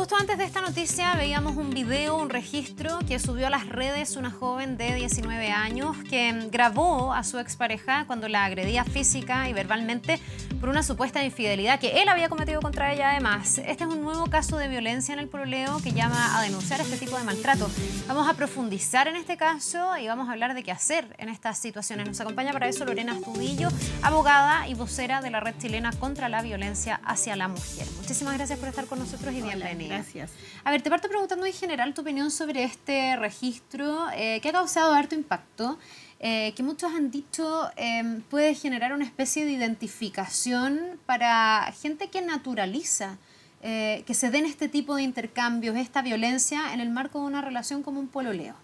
Justo antes de esta noticia veíamos un video, un registro que subió a las redes una joven de 19 años que grabó a su expareja cuando la agredía física y verbalmente por una supuesta infidelidad que él había cometido contra ella además. Este es un nuevo caso de violencia en el proleo que llama a denunciar este tipo de maltrato. Vamos a profundizar en este caso y vamos a hablar de qué hacer en estas situaciones. Nos acompaña para eso Lorena Astudillo, abogada y vocera de la Red Chilena contra la Violencia hacia la Mujer. Muchísimas gracias por estar con nosotros y bienvenida. Gracias. A ver, te parto preguntando en general tu opinión sobre este registro eh, que ha causado harto impacto. Eh, que muchos han dicho em, puede generar una especie de identificación para gente que naturaliza eh, que se den este tipo de intercambios, esta violencia en el marco de una relación como un pololeo.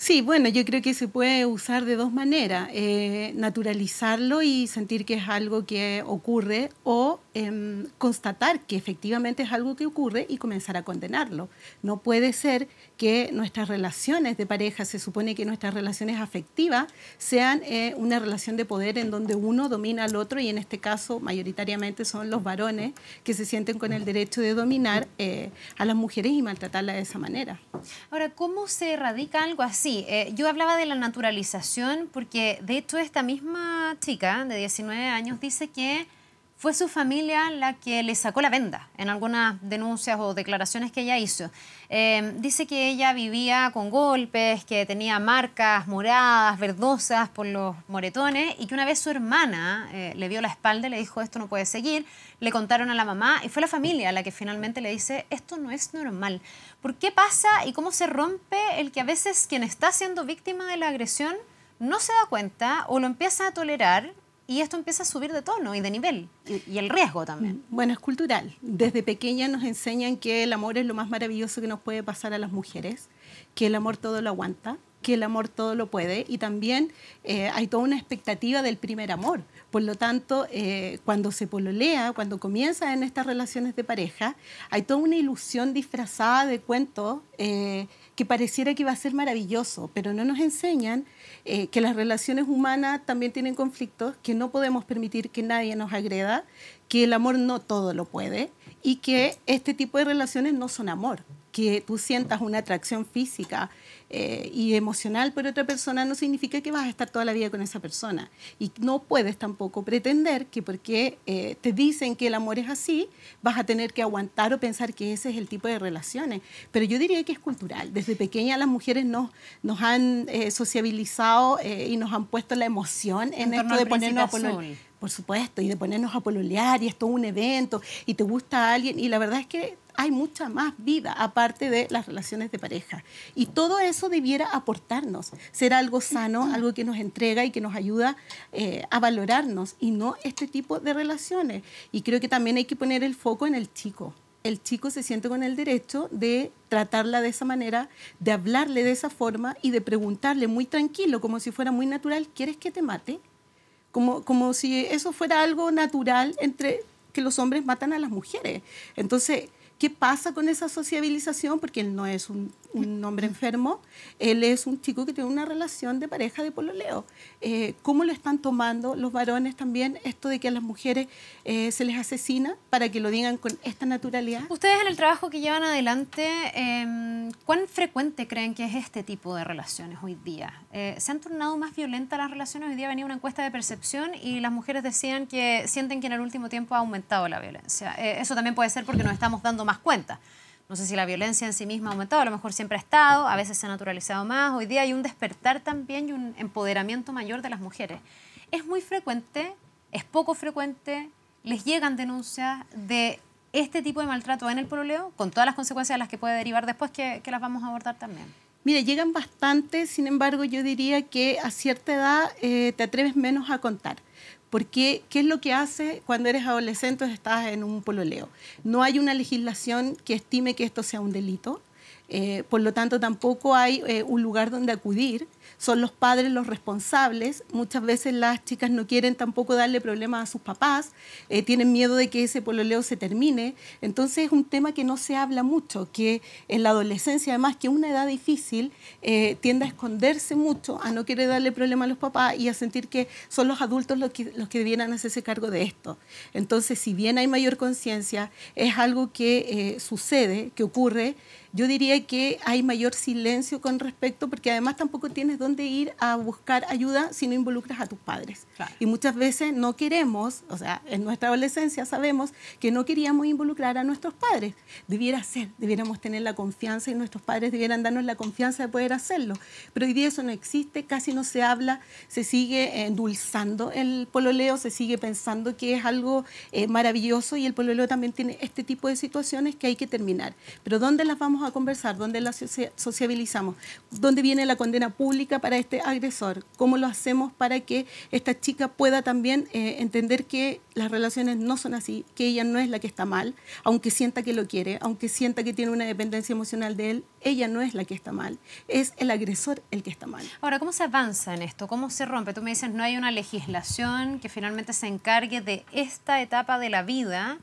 Sí, bueno, yo creo que se puede usar de dos maneras, eh, naturalizarlo y sentir que es algo que ocurre o em, constatar que efectivamente es algo que ocurre y comenzar a condenarlo. No puede ser que nuestras relaciones de pareja, se supone que nuestras relaciones afectivas sean eh, una relación de poder en donde uno domina al otro y en este caso mayoritariamente son los varones que se sienten con el derecho de dominar eh, a las mujeres y maltratarlas de esa manera. Ahora, ¿cómo se erradica algo así? Sí, eh, yo hablaba de la naturalización porque de hecho esta misma chica de 19 años dice que fue su familia la que le sacó la venda en algunas denuncias o declaraciones que ella hizo. Eh, dice que ella vivía con golpes, que tenía marcas moradas, verdosas por los moretones y que una vez su hermana eh, le vio la espalda y le dijo esto no puede seguir, le contaron a la mamá y fue la familia la que finalmente le dice esto no es normal. ¿Por qué pasa y cómo se rompe el que a veces quien está siendo víctima de la agresión no se da cuenta o lo empieza a tolerar y esto empieza a subir de tono y de nivel y, el riesgo también. Mm, bueno, es cultural. Desde pequeña nos enseñan que el amor es lo más maravilloso que nos puede pasar a las mujeres, que el amor todo lo aguanta, que el amor todo lo puede y también eh, hay toda una expectativa del primer amor. Por lo tanto, eh, cuando se pololea, cuando comienza en estas relaciones de pareja, hay toda una ilusión disfrazada de cuentos eh, que pareciera que va a ser maravilloso, pero no nos enseñan que las relaciones humanas también tienen conflictos, que no podemos permitir que nadie nos agreda, que el amor no todo lo puede y que este tipo de relaciones no son amor, que tú sientas una atracción física eh, y emocional por otra persona no significa que vas a estar toda la vida con esa persona. Y no puedes tampoco pretender que porque eh, te dicen que el amor es así, vas a tener que aguantar o pensar que ese es el tipo de relaciones. Pero yo diría que es cultural. Desde pequeña las mujeres nos, nos han eh, sociabilizado y nos han puesto la emoción en, esto de ponernos a poner por supuesto, y de ponernos a pololear, y esto es un evento, y te gusta a alguien, y la verdad es que hay mucha más vida aparte de las relaciones de pareja. Y todo eso debiera aportarnos, ser algo sano, algo que nos entrega y que nos ayuda eh, a valorarnos y no este tipo de relaciones. Y creo que también hay que poner el foco en el chico el chico se siente con el derecho de tratarla de esa manera, de hablarle de esa forma y de preguntarle muy tranquilo, como si fuera muy natural, ¿quieres que te mate? Como, como si eso fuera algo natural entre que los hombres matan a las mujeres. Entonces, ¿Qué pasa con esa sociabilización? Porque él no es un, hombre enfermo, él es un chico que tiene una relación de pareja de pololeo. Eh, ¿Cómo lo están tomando los varones también esto de que a las mujeres eh, se les asesina para que lo digan con esta naturalidad? Ustedes en el trabajo que llevan adelante, em, ¿cuán frecuente creen que es este tipo de relaciones hoy día? Eh, ¿Se han tornado más violentas las relaciones? Hoy día venía una encuesta de percepción y las mujeres decían que sienten que en el último tiempo ha aumentado la violencia. eso también puede ser porque nos estamos dando más cuenta. No sé si la violencia en sí misma ha aumentado, a lo mejor siempre ha estado, a veces se ha naturalizado más. Hoy día hay un despertar también y un empoderamiento mayor de las mujeres. Es muy frecuente, es poco frecuente, les llegan denuncias de este tipo de maltrato en el pololeo, con todas las consecuencias de las que puede derivar después, que, las vamos a abordar también. Mira, llegan bastante, sin embargo, yo diría que a cierta edad eh, te atreves menos a contar. Porque, ¿qué es lo que hace cuando eres adolescente o estás en un pololeo? No hay una legislación que estime que esto sea un delito. Eh, por lo tanto, tampoco hay eh, un lugar donde acudir son los padres los responsables. Muchas veces las chicas no quieren tampoco darle problemas a sus papás, eh, tienen miedo de que ese pololeo se termine. Entonces es un tema que no se habla mucho, que en la adolescencia, además, que una edad difícil, eh, tiende a esconderse mucho, a no querer darle problemas a los papás y a sentir que son los adultos los que, debieran hacerse cargo de esto. Entonces, si bien hay mayor conciencia, es algo que eh, sucede, que ocurre, yo diría que hay mayor silencio con respecto, porque además tampoco tienes dónde ir a buscar ayuda si no involucras a tus padres. Y muchas veces no queremos, o sea, en nuestra adolescencia sabemos que no queríamos involucrar a nuestros padres. Debiera ser, debiéramos tener la confianza y nuestros padres debieran darnos la confianza de poder hacerlo. Pero hoy día eso no existe, casi no se habla, se sigue endulzando el pololeo, se sigue pensando que es algo eh, maravilloso y el pololeo también tiene este tipo de situaciones que hay que terminar. Pero ¿dónde las vamos a conversar, dónde la sociabilizamos, dónde viene la condena pública para este agresor, cómo lo hacemos para que esta chica pueda también eh, entender que las relaciones no son así, que ella no es la que está mal, aunque sienta que lo quiere, aunque sienta que tiene una dependencia emocional de él, ella no es la que está mal, es el agresor el que está mal. Ahora, ¿cómo se avanza en esto? ¿Cómo se rompe? Tú me dices, no hay una legislación que finalmente se encargue de esta etapa de la vida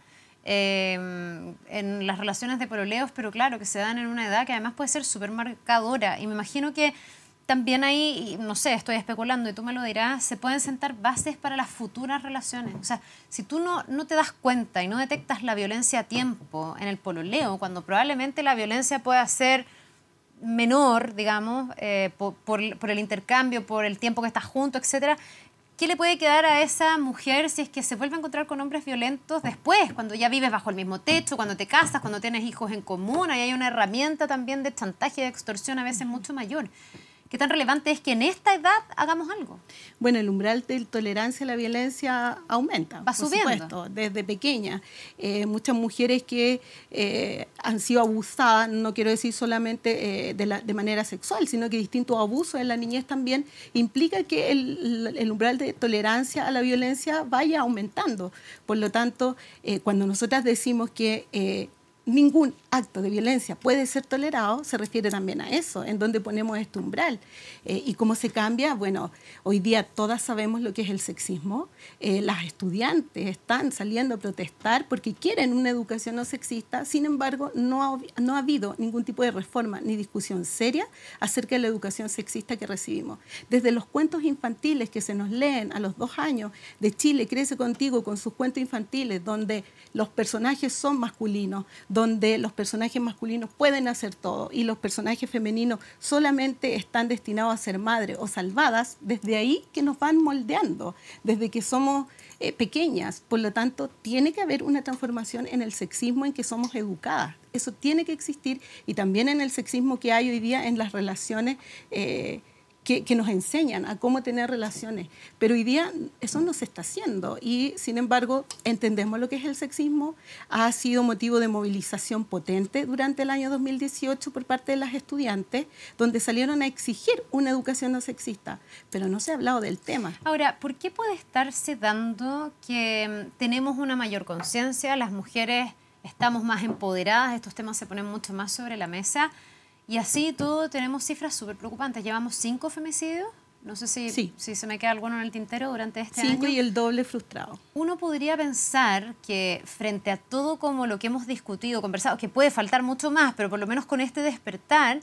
Em, en las relaciones de pololeos, pero claro, que se dan en una edad que además puede ser súper marcadora. Y me imagino que también ahí, no sé, estoy especulando y tú me lo dirás, se pueden sentar bases para las futuras relaciones. O sea, si tú no, no te das cuenta y no detectas la violencia a tiempo en el pololeo, cuando probablemente la violencia pueda ser menor, digamos, eh, por, por, por, el intercambio, por el tiempo que estás junto, etcétera, ¿Qué le puede quedar a esa mujer si es que se vuelve a encontrar con hombres violentos después, cuando ya vives bajo el mismo techo, cuando te casas, cuando tienes hijos en común? Ahí hay una herramienta también de chantaje, de extorsión a veces mucho mayor tan relevante es que en esta edad hagamos algo? Bueno, el umbral de tolerancia a la violencia aumenta, Va por subiendo. desde pequeña. Eh, muchas mujeres que eh, han sido abusadas, no quiero decir solamente eh, de, manera sexual, sino que distintos abusos en la niñez también implica que el, el umbral de tolerancia a la violencia vaya aumentando. Por lo tanto, cuando nosotras decimos que ningún acto de violencia puede ser tolerado, se refiere también a eso, en donde ponemos este umbral. Eh, y cómo se cambia, bueno, hoy día todas sabemos lo que es el sexismo. Eh, las estudiantes están saliendo a protestar porque quieren una educación no sexista, sin embargo, no ha, no ha habido ningún tipo de reforma ni discusión seria acerca de la educación sexista que recibimos. Desde los cuentos infantiles que se nos leen a los dos años de Chile, crece contigo con sus cuentos infantiles, donde los personajes son masculinos, donde los personajes masculinos pueden hacer todo y los personajes femeninos solamente están destinados a ser madres o salvadas, desde ahí que nos van moldeando, desde que somos eh, pequeñas. Por lo tanto, tiene que haber una transformación en el sexismo en que somos educadas. Eso tiene que existir y también en el sexismo que hay hoy día en las relaciones. Eh, que, nos enseñan a cómo tener relaciones. Pero hoy día eso no se está haciendo y, sin embargo, entendemos lo que es el sexismo. Ha sido motivo de movilización potente durante el año 2018 por parte de las estudiantes, donde salieron a exigir una educación no sexista, pero no se ha hablado del tema. Ahora, ¿por qué puede estarse dando que mm, tenemos una mayor conciencia, las mujeres estamos más empoderadas, estos temas se ponen mucho más sobre la mesa? Y así todo tenemos cifras súper preocupantes. Llevamos cinco femicidios. No sé si, si se me queda alguno en el tintero durante este año. Cinco y el doble frustrado. Uno podría pensar que frente a todo como lo que hemos discutido, conversado, que puede faltar mucho más, pero por lo menos con este despertar,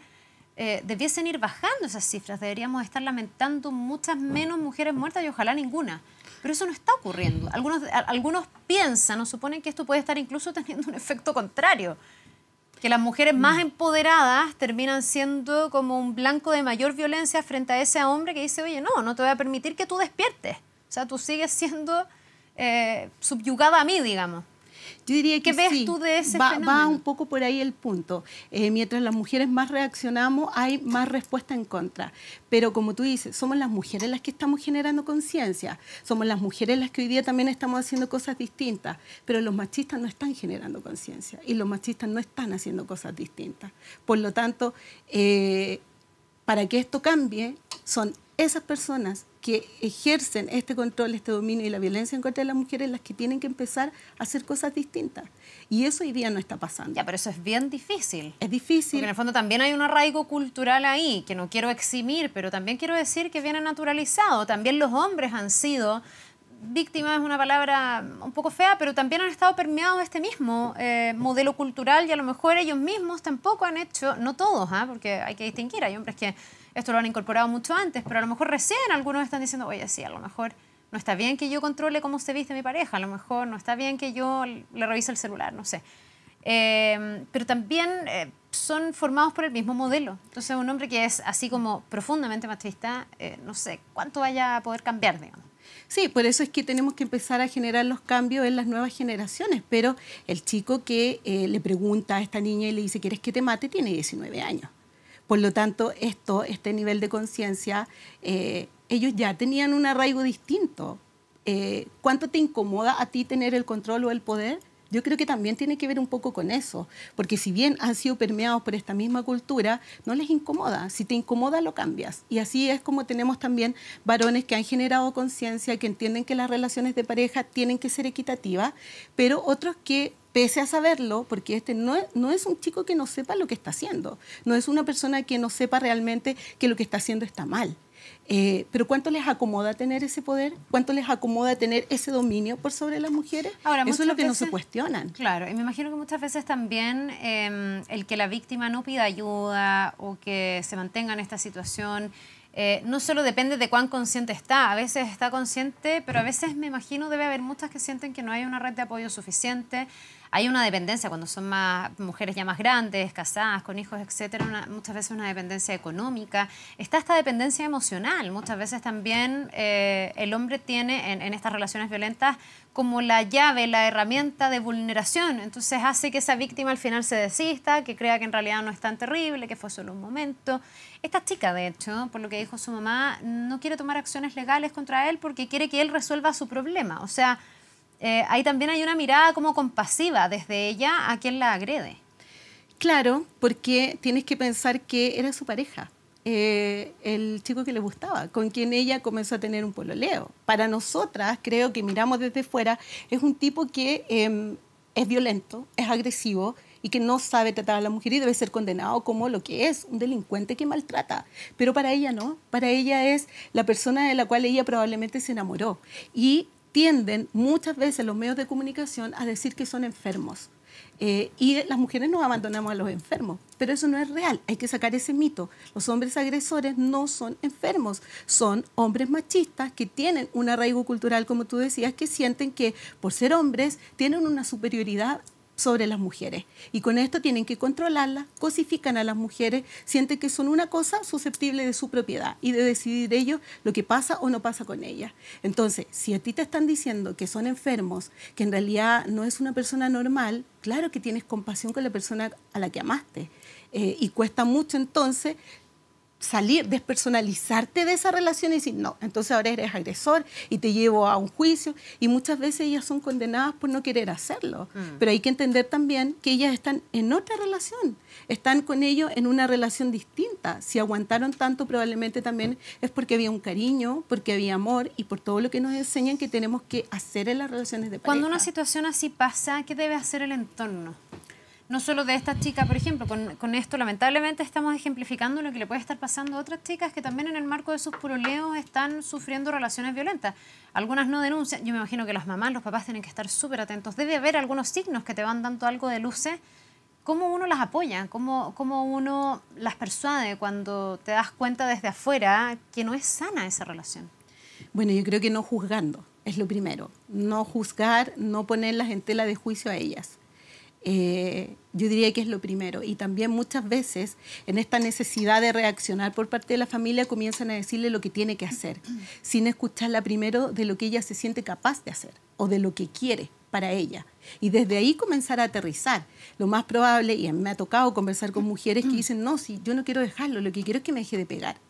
eh, debiesen ir bajando esas cifras. Deberíamos estar lamentando muchas menos mujeres muertas y ojalá ninguna. Pero eso no está ocurriendo. Algunos, algunos piensan o suponen que esto puede estar incluso teniendo un efecto contrario que las mujeres más mm. empoderadas terminan siendo como un blanco de mayor violencia frente a ese hombre que dice, oye, no, no te voy a permitir que tú despiertes. O sea, tú sigues siendo eh, subyugada a mí, digamos. Yo diría que ves tú de ese va, va un poco por ahí el punto. Eh, mientras las mujeres más reaccionamos, hay más respuesta en contra. Pero como tú dices, somos las mujeres las que estamos generando conciencia, somos las mujeres las que hoy día también estamos haciendo cosas distintas, pero los machistas no están generando conciencia y los machistas no están haciendo cosas distintas. Por lo tanto, eh, para que esto cambie, son esas personas que ejercen este control, este dominio y la violencia en contra de las mujeres las que tienen que empezar a hacer cosas distintas. Y eso hoy día no está pasando. Ya, pero eso es bien difícil. Es difícil. Porque en el fondo también hay un arraigo cultural ahí, que no quiero eximir, pero también quiero decir que viene naturalizado. También los hombres han sido víctimas, es una palabra un poco fea, pero también han estado permeados de este mismo eh, modelo cultural y a lo mejor ellos mismos tampoco han hecho, no todos, ¿ah? porque hay que distinguir, hay hombres que esto lo han incorporado mucho antes, pero a lo mejor recién algunos están diciendo, oye, sí, a lo mejor no está bien que yo controle cómo se viste mi pareja, a lo mejor no está bien que yo le revise el celular, no sé. Eh, pero también eh, son formados por el mismo modelo. Entonces, un hombre que es así como profundamente machista, eh, no sé cuánto vaya a poder cambiar, digamos. Sí, por eso es que tenemos que empezar a generar los cambios en las nuevas generaciones. Pero el chico que le pregunta a esta niña y le dice, ¿quieres que te mate? Tiene 19 años. Por lo tanto, esto, este nivel de conciencia, eh, ellos ya tenían un arraigo distinto. Eh, ¿Cuánto te incomoda a ti tener el control o el poder? Yo creo que también tiene que ver un poco con eso, porque si bien han sido permeados por esta misma cultura, no les incomoda. Si te incomoda, lo cambias. Y así es como tenemos también varones que han generado conciencia, que entienden que las relaciones de pareja tienen que ser equitativas, pero otros que pese a saberlo, porque este no, no es un chico que no sepa lo que está haciendo, no es una persona que no sepa realmente que lo que está haciendo está mal. Eh, pero ¿cuánto les acomoda tener ese poder? ¿Cuánto les acomoda tener ese dominio por sobre las mujeres? Ahora, Eso es lo que no se cuestionan. Claro, y me imagino que muchas veces también em, el que la víctima no pida ayuda o que se mantenga en esta situación eh, no solo depende de cuán consciente está, a veces está consciente, pero a veces me imagino debe haber muchas que sienten que no hay una red de apoyo suficiente. Hay una dependencia cuando son más mujeres ya más grandes, casadas, con hijos, etcétera, muchas veces una dependencia económica. Está esta dependencia emocional. Muchas veces también eh, el hombre tiene en, en estas relaciones violentas como la llave, la herramienta de vulneración. Entonces hace que esa víctima al final se desista, que crea que en realidad no es tan terrible, que fue solo un momento. Esta chica, de hecho, por lo que dijo su mamá, no quiere tomar acciones legales contra él porque quiere que él resuelva su problema. O sea, eh, ahí también hay una mirada como compasiva desde ella a quien la agrede. Claro, porque tienes que pensar que era su pareja. Eh, el chico que le gustaba, con quien ella comenzó a tener un pololeo. Para nosotras, creo que miramos desde fuera, es un tipo que em, es violento, es agresivo, y que no sabe tratar a la mujer y debe ser condenado como lo que es, un delincuente que maltrata. Pero para ella no, para ella es la persona de la cual ella probablemente se enamoró. Y tienden muchas veces los medios de comunicación a decir que son enfermos. Eh, y las mujeres no abandonamos a los enfermos, pero eso no es real, hay que sacar ese mito. Los hombres agresores no son enfermos, son hombres machistas que tienen un arraigo cultural, como tú decías, que sienten que por ser hombres tienen una superioridad sobre las mujeres. Y con esto tienen que controlarlas, cosifican a las mujeres, sienten que son una cosa susceptible de su propiedad y de decidir ellos lo que pasa o no pasa con ellas. Entonces, si a ti te están diciendo que son enfermos, que en realidad no es una persona normal, claro que tienes compasión con la persona a la que amaste. Eh, y cuesta mucho entonces salir, despersonalizarte de esa relación y decir, no, entonces ahora eres agresor y te llevo a un juicio. Y muchas veces ellas son condenadas por no querer hacerlo. Mm. Pero hay que entender también que ellas están en otra relación, están con ellos en una relación distinta. Si aguantaron tanto probablemente también es porque había un cariño, porque había amor y por todo lo que nos enseñan que tenemos que hacer en las relaciones de pareja. Cuando una situación así pasa, ¿qué debe hacer el entorno? no solo de esta chica, por ejemplo, con, esto lamentablemente estamos ejemplificando lo que le puede estar pasando a otras chicas que también en el marco de sus puroleos están sufriendo relaciones violentas. Algunas no denuncian, yo me imagino que las mamás, los papás tienen que estar súper atentos. Debe haber algunos signos que te van dando algo de luces. ¿Cómo uno las apoya? ¿Cómo, ¿Cómo uno las persuade cuando te das cuenta desde afuera que no es sana esa relación? Bueno, yo creo que no juzgando es lo primero. No juzgar, no ponerlas en tela de juicio a ellas eh, yo diría que es lo primero. Y también muchas veces en esta necesidad de reaccionar por parte de la familia comienzan a decirle lo que tiene que hacer, sin escucharla primero de lo que ella se siente capaz de hacer o de lo que quiere para ella. Y desde ahí comenzar a aterrizar. Lo más probable, y a mí me ha tocado conversar con mujeres que dicen, no, si yo no quiero dejarlo, lo que quiero es que me deje de pegar.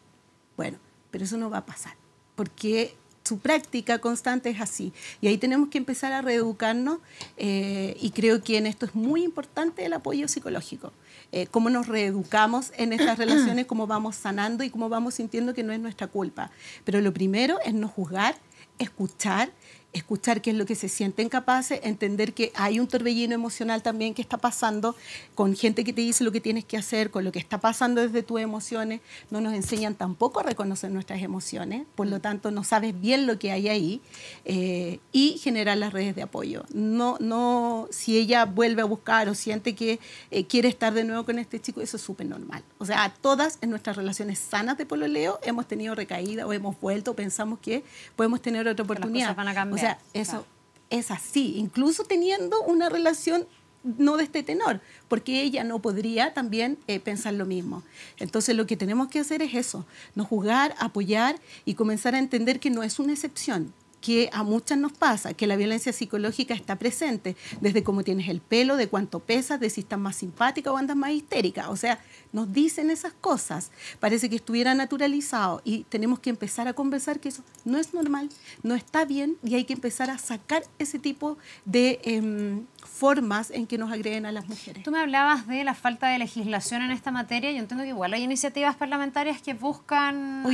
Bueno, pero eso no va a pasar, porque su práctica constante es así. Y ahí tenemos que empezar a reeducarnos eh, y creo que en esto es muy importante el apoyo psicológico. Eh, cómo nos reeducamos en estas relaciones, cómo vamos sanando y cómo vamos sintiendo que no es nuestra culpa. Pero lo primero es no juzgar escuchar, escuchar qué es lo que se sienten capaces, entender que hay un torbellino emocional también que está pasando con gente que te dice lo que tienes que hacer, con lo que está pasando desde tus emociones. No nos enseñan tampoco a reconocer nuestras emociones, por lo mm. tanto no sabes bien lo que hay ahí eh, y generar las redes de apoyo. No, no, si ella vuelve a buscar o siente que eh, quiere estar de nuevo con este chico, eso es súper normal. O sea, todas en nuestras relaciones sanas de pololeo hemos tenido recaída o hemos vuelto, pensamos que podemos tener otra oportunidad. O sea, eso es así, incluso teniendo una relación no de este tenor, porque ella no podría también eh, pensar lo mismo. Entonces lo que tenemos que hacer es eso, no juzgar, apoyar y comenzar a entender que no es una excepción, que a muchas nos pasa, que la violencia psicológica está presente, desde cómo tienes el pelo, de cuánto pesas, de si estás más simpática o andas más histérica. O sea, nos dicen esas cosas. Parece que estuviera naturalizado y tenemos que empezar a conversar que eso no es normal, no está bien y hay que empezar a sacar ese tipo de... Em, formas en que nos agreden a las mujeres. Tú me hablabas de la falta de legislación en esta materia. Yo entiendo que igual hay iniciativas parlamentarias que buscan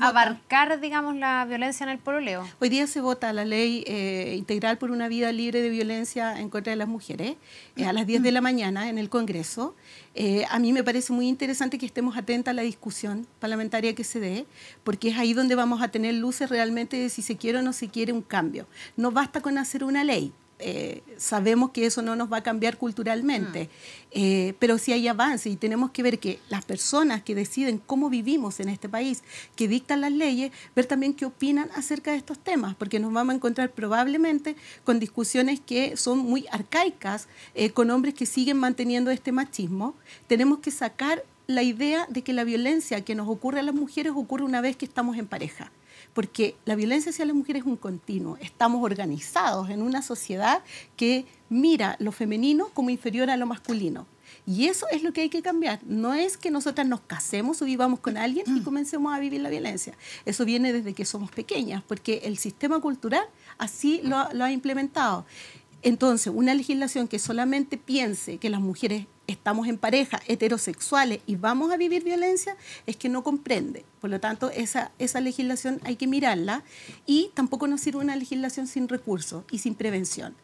abarcar, digamos, la violencia en el pololeo. Hoy día se vota la ley eh, integral por una vida libre de violencia en contra de las mujeres eh, a las 10 de la mañana en el Congreso. Eh, a mí me parece muy interesante que estemos atentas a la discusión parlamentaria que se dé, porque es ahí donde vamos a tener luces realmente de si se quiere o no se quiere un cambio. No basta con hacer una ley. Eh, sabemos que eso no nos va a cambiar culturalmente, mm. eh, pero sí hay avance y tenemos que ver que las personas que deciden cómo vivimos en este país, que dictan las leyes, ver también qué opinan acerca de estos temas, porque nos vamos a encontrar probablemente con discusiones que son muy arcaicas, eh, con hombres que siguen manteniendo este machismo. Tenemos que sacar la idea de que la violencia que nos ocurre a las mujeres ocurre una vez que estamos en pareja porque la violencia hacia las mujeres es un continuo. Estamos organizados en una sociedad que mira lo femenino como inferior a lo masculino. Y eso es lo que hay que cambiar. No es que nosotras nos casemos o vivamos con alguien y comencemos a vivir la violencia. Eso viene desde que somos pequeñas, porque el sistema cultural así lo, ha implementado. Entonces, una legislación que solamente piense que las mujeres estamos en pareja, heterosexuales y vamos a vivir violencia, es que no comprende. Por lo tanto, esa, esa legislación hay que mirarla y tampoco nos sirve una legislación sin recursos y sin prevención.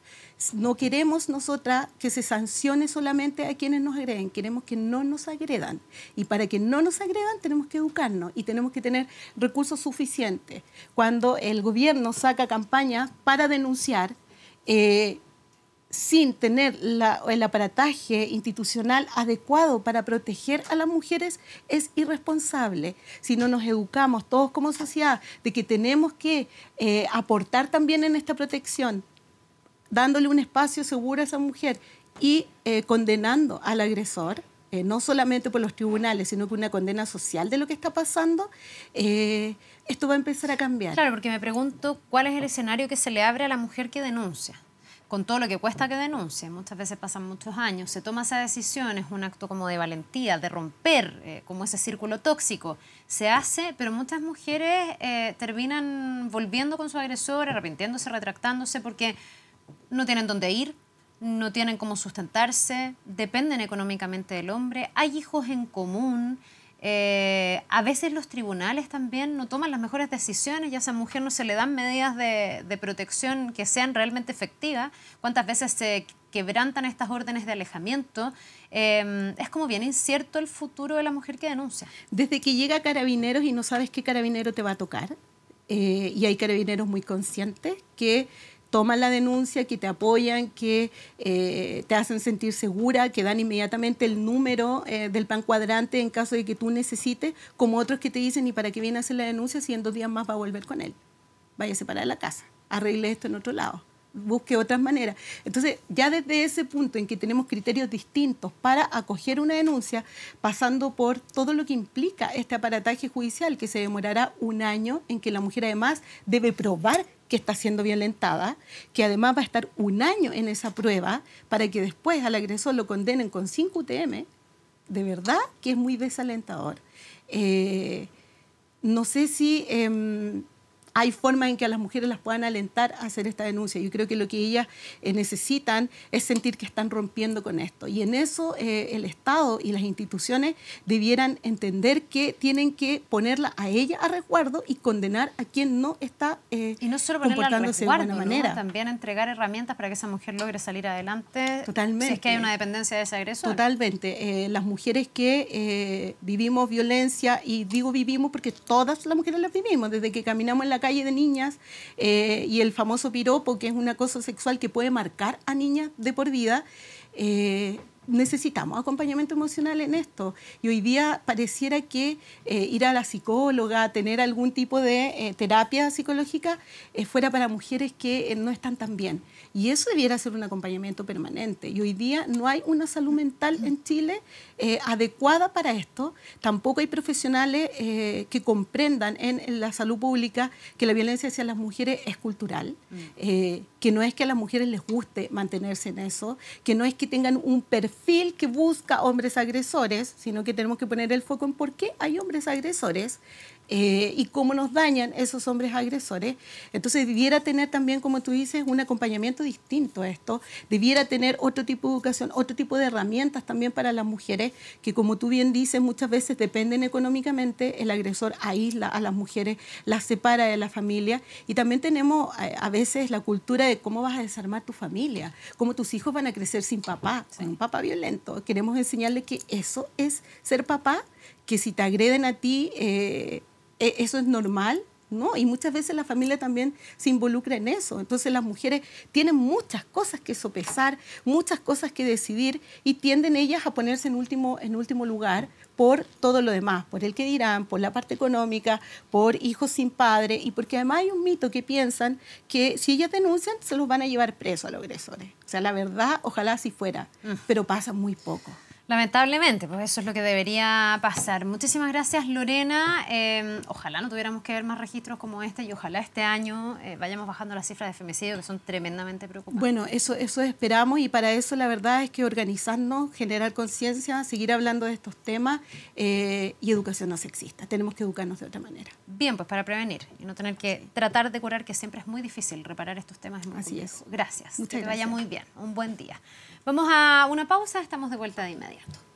No queremos nosotras que se sancione solamente a quienes nos agreden, queremos que no nos agredan. Y para que no nos agredan tenemos que educarnos y tenemos que tener recursos suficientes. Cuando el gobierno saca campañas para denunciar, eh, sin tener el aparataje institucional adecuado para proteger a las mujeres es irresponsable. Si no nos educamos todos como sociedad de que tenemos que eh, aportar también en esta protección, dándole un espacio seguro a esa mujer y eh, condenando al agresor, eh, no solamente por los tribunales, sino por una condena social de lo que está pasando, esto va a empezar a cambiar. Claro, porque me pregunto cuál es el escenario que se le abre a la mujer que denuncia con todo lo que cuesta que denuncie, muchas veces pasan muchos años, se toma esa decisión, es un acto como de valentía, de romper eh, como ese círculo tóxico. Se hace, pero muchas mujeres eh, terminan volviendo con su agresor, arrepintiéndose, retractándose, porque no tienen dónde ir, no tienen cómo sustentarse, dependen económicamente del hombre, hay hijos en común. Eh, a veces los tribunales también no toman las mejores decisiones y a esa mujer no se le dan medidas de, protección que sean realmente efectivas. ¿Cuántas veces se quebrantan estas órdenes de alejamiento? Em, es como bien incierto el futuro de la mujer que denuncia. Desde que llega Carabineros y no sabes qué carabinero te va a tocar, eh, y hay carabineros muy conscientes que toman la denuncia, que te apoyan, que eh, te hacen sentir segura, que dan inmediatamente el número eh, del pan cuadrante en caso de que tú necesites, como otros que te dicen, ¿y para qué viene a hacer la denuncia si en dos días más va a volver con él? Váyase para la casa, arregle esto en otro lado busque otras maneras. Entonces, ya desde ese punto en que tenemos criterios distintos para acoger una denuncia, pasando por todo lo que implica este aparataje judicial, que se demorará un año, en que la mujer además debe probar que está siendo violentada, que además va a estar un año en esa prueba para que después al agresor lo condenen con 5 UTM, de verdad que es muy desalentador. Eh, no sé si em, hay formas en que a las mujeres las puedan alentar a hacer esta denuncia. Yo creo que lo que ellas eh, necesitan es sentir que están rompiendo con esto. Y en eso eh, el Estado y las instituciones debieran entender que tienen que ponerla a ella a resguardo y condenar a quien no está eh, y no solo comportándose resguardo, de buena manera. También entregar herramientas para que esa mujer logre salir adelante. Totalmente. Si es que hay una dependencia de ese agresor. Totalmente. las mujeres que vivimos violencia, y digo vivimos porque todas las mujeres las vivimos, desde que caminamos en la calle de niñas eh, y el famoso piropo, que es un acoso sexual que puede marcar a niñas de por vida, eh, necesitamos acompañamiento emocional en esto. Y hoy día pareciera que eh, ir a la psicóloga, tener algún tipo de eh, terapia psicológica, eh, fuera para mujeres que no están tan bien. Y eso debiera ser un acompañamiento permanente. Y hoy día no hay una salud mental en Chile adecuada para esto. Tampoco hay profesionales que comprendan en, en, la salud pública que la violencia hacia las mujeres es cultural, mm. que no es que a las mujeres les guste mantenerse en eso, que no es que tengan un perfil que busca hombres agresores, sino que tenemos que poner el foco en por qué hay hombres agresores eh, y cómo nos dañan esos hombres agresores. Entonces debiera tener también, como tú dices, un acompañamiento distinto a esto, debiera tener otro tipo de educación, otro tipo de herramientas también para las mujeres, que como tú bien dices, muchas veces dependen económicamente, el agresor aísla a las mujeres, las separa de la familia y también tenemos eh, a, veces la cultura de cómo vas a desarmar tu familia, cómo tus hijos van a crecer sin papá, sin un papá violento. Queremos enseñarles que eso es ser papá, que si te agreden a ti... Eh, e, eso es normal, ¿no? Y muchas veces la familia también se involucra en eso. Entonces las mujeres tienen muchas cosas que sopesar, muchas cosas que decidir y tienden ellas a ponerse en último, lugar por todo lo demás, por el que dirán, por la parte económica, por hijos sin padre y porque además hay un mito que piensan que si ellas denuncian se los van a llevar preso a los agresores. O sea, la verdad, ojalá así fuera, mm. pero pasa muy poco. Lamentablemente, pues eso es lo que debería pasar. Muchísimas gracias, Lorena. Em, ojalá no tuviéramos que ver más registros como este y ojalá este año eh, vayamos bajando las cifras de femicidio que son tremendamente preocupantes. Bueno, eso, eso esperamos y para eso la verdad es que organizarnos, generar conciencia, seguir hablando de estos temas eh, y educación no sexista. Tenemos que educarnos de otra manera. Bien, pues para prevenir y no tener que tratar de curar, que siempre es muy difícil. Reparar estos temas Así Es. Gracias. Muchas que vaya muy bien. Un buen día. Vamos a una pausa, estamos de vuelta de inmediato.